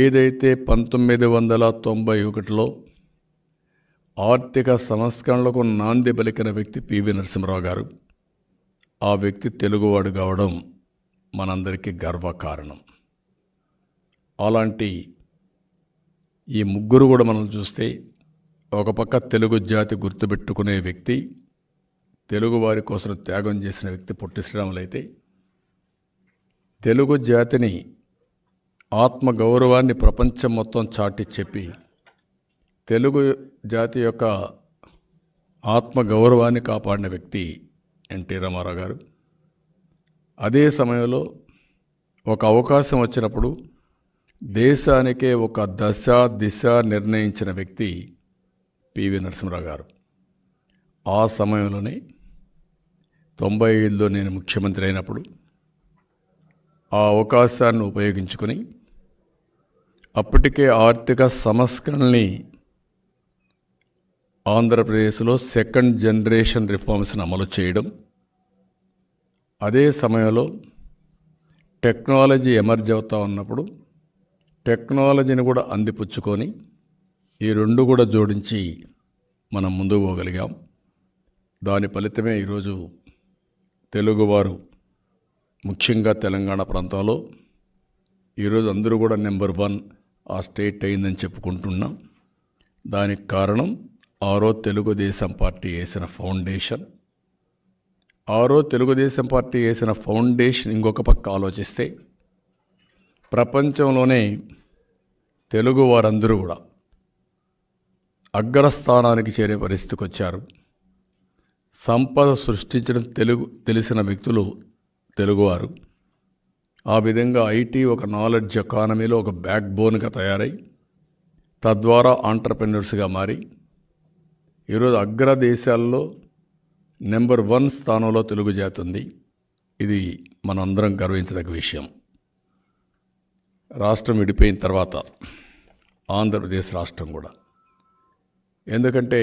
ఏదైతే పంతొమ్మిది వందల తొంభై ఒకటిలో ఆర్థిక సంస్కరణలకు నాంది పలికిన వ్యక్తి పివి నరసింహరావు గారు ఆ వ్యక్తి తెలుగువాడు కావడం మనందరికీ గర్వకారణం అలాంటి ఈ ముగ్గురు కూడా మనం చూస్తే ఒక పక్క తెలుగు జాతి గుర్తుపెట్టుకునే వ్యక్తి తెలుగు వారి కోసం త్యాగం చేసిన వ్యక్తి పొట్టి శ్రీరాములైతే తెలుగు జాతిని ఆత్మ గౌరవాన్ని ప్రపంచం మొత్తం చాటి చెప్పి తెలుగు జాతి యొక్క ఆత్మ గౌరవాన్ని కాపాడిన వ్యక్తి ఎన్టీ రామారావు గారు అదే సమయంలో ఒక అవకాశం వచ్చినప్పుడు దేశానికే ఒక దశ దిశ నిర్ణయించిన వ్యక్తి పివి నరసింహరావు గారు ఆ సమయంలోనే తొంభై ఐదులో నేను ముఖ్యమంత్రి అయినప్పుడు ఆ అవకాశాన్ని ఉపయోగించుకొని అప్పటికే ఆర్థిక సంస్కరణని ఆంధ్రప్రదేశ్లో సెకండ్ జనరేషన్ రిఫార్మ్స్ని అమలు చేయడం అదే సమయంలో టెక్నాలజీ ఎమర్జ్ అవుతూ ఉన్నప్పుడు టెక్నాలజీని కూడా అందిపుచ్చుకొని ఈ రెండు కూడా జోడించి మనం ముందుకు పోగలిగాం దాని ఫలితమే ఈరోజు తెలుగువారు ముఖ్యంగా తెలంగాణ ప్రాంతాల్లో ఈరోజు అందరూ కూడా నెంబర్ వన్ ఆ స్టేట్ అయిందని చెప్పుకుంటున్నాం దానికి కారణం ఆరో తెలుగుదేశం పార్టీ వేసిన ఫౌండేషన్ ఆరో తెలుగుదేశం పార్టీ వేసిన ఫౌండేషన్ ఇంకొక పక్క ఆలోచిస్తే ప్రపంచంలోనే తెలుగు వారందరూ కూడా అగ్రస్థానానికి చేరే పరిస్థితికి వచ్చారు సంపద సృష్టించడం తెలుగు తెలిసిన వ్యక్తులు తెలుగువారు ఆ విధంగా ఐటీ ఒక నాలెడ్జ్ ఎకానమీలో ఒక బ్యాక్ బోన్గా తయారై తద్వారా ఆంటర్ప్రెన్యూర్స్గా మారి ఈరోజు దేశాల్లో నెంబర్ వన్ స్థానంలో తెలుగు జాతుంది ఇది మనందరం గర్వించదగ్గ విషయం రాష్ట్రం విడిపోయిన తర్వాత ఆంధ్రప్రదేశ్ రాష్ట్రం కూడా ఎందుకంటే